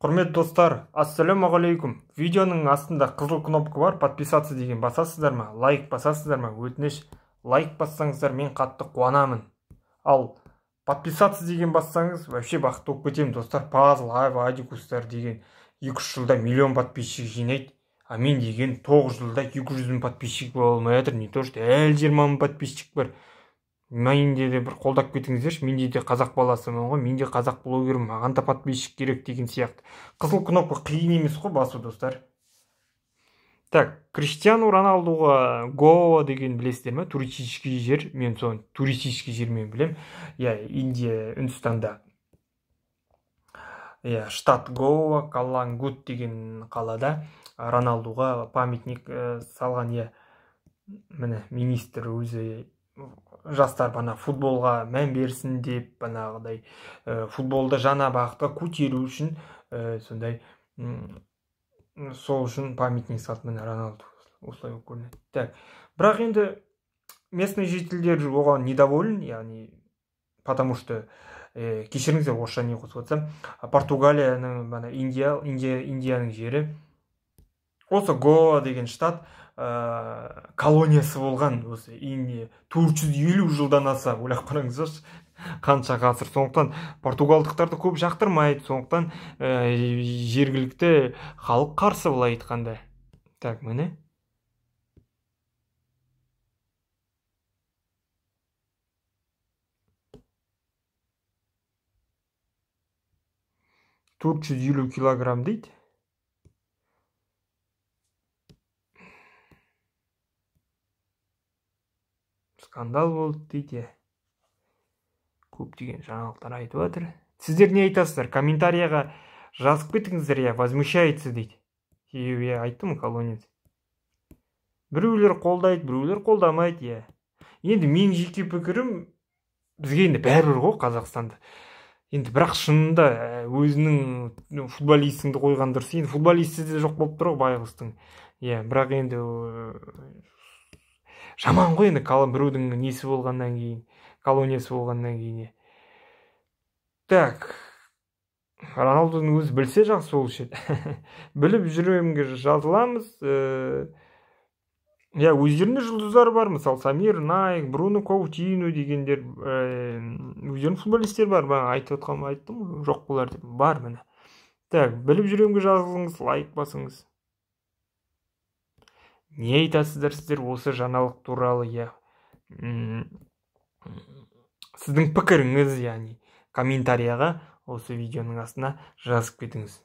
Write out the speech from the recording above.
құрметті достар ассалаумағалейкум видеоның астында қызыл кнопка бар подписаться деген басасыздар ма лайк басасыздар ма өтініш лайк бассаңыздар мен қатты қуанамын ал подписаться деген бассаңыз вообще бақытты болып кетемін достар пазл ава адикустар деген екі жылда миллион подписчик жинайды а мен деген тоғыз жылда екі жүз мың подписчик бола алмай не то что әлі мың подписчик бар менде де бір қолдап кетіңіздерші менде де қазақ баласымын ғой Менде де қазақ блогермін маған да подписчик керек деген сияқты қызыл кнопка қиын емес қой басу достар так криштиану роналдуға гоа деген білесіздер ма туристический жер мен соны туристический жермен білем білемін иә индия үндістанда иә штат гоа калангут деген қалада роналдуға памятник э, салған иә міне министр өзі жастар бана футболға мән берсін деп банағыдай ә, э, футболды жаңа бағытқа көтеру үшін ә, сондай сол үшін памятник салды міне роналду осылай болып көрінеді так бірақ енді местный жительдер оған недоволен яғни потому что ә, кешіріңіздер орысша не қосып жатсам португалияның бана индия индияның жері осы гоа деген штат ә, колониясы болған осы ине төрт жүз елу жылдан аса ойлап қараңыздаршы қанша ғасыр сондықтан португалдықтарды көп жақтырмайды сондықтан ә, жергілікті халық қарсы былай айтқанда так міне төрт жүз елу килограмм дейді скандал болды дейді көптеген жаңалықтар айтып жатыр сіздер не айтасыздар комментарияға жазып кетіңіздер иә возмущается дейді себебі иә айттым колонец біреулер қолдайды біреулер қолдамайды иә енді менің жеке пікірім бізге енді бәрібір ғой қазақстанда енді бірақ шынында ә, өзінің футболистіңді қойған дұрыс енді футболисті де жоқ болып тұр ғой байғұстың иә бірақ енді жаман ғой енді біреудің несі болғаннан кейін колониясы болғаннан кейін так роналдудың өзі білсе жақсы болушы еді біліп жүремге жазыламыз э, иә өздерінде жұлдыздар бар мысалы самир найк бруно каутино дегендер э, өздерінің футболистер бар бағана айтып айттым ғой жоқ болар деп бар міне так біліп жүремге жазылыңыз лайк басыңыз не айтасыздар сіздер осы жаңалық туралы иә сіздің пікіріңіз яғни комментарияға осы видеоның астына жазып кетіңіз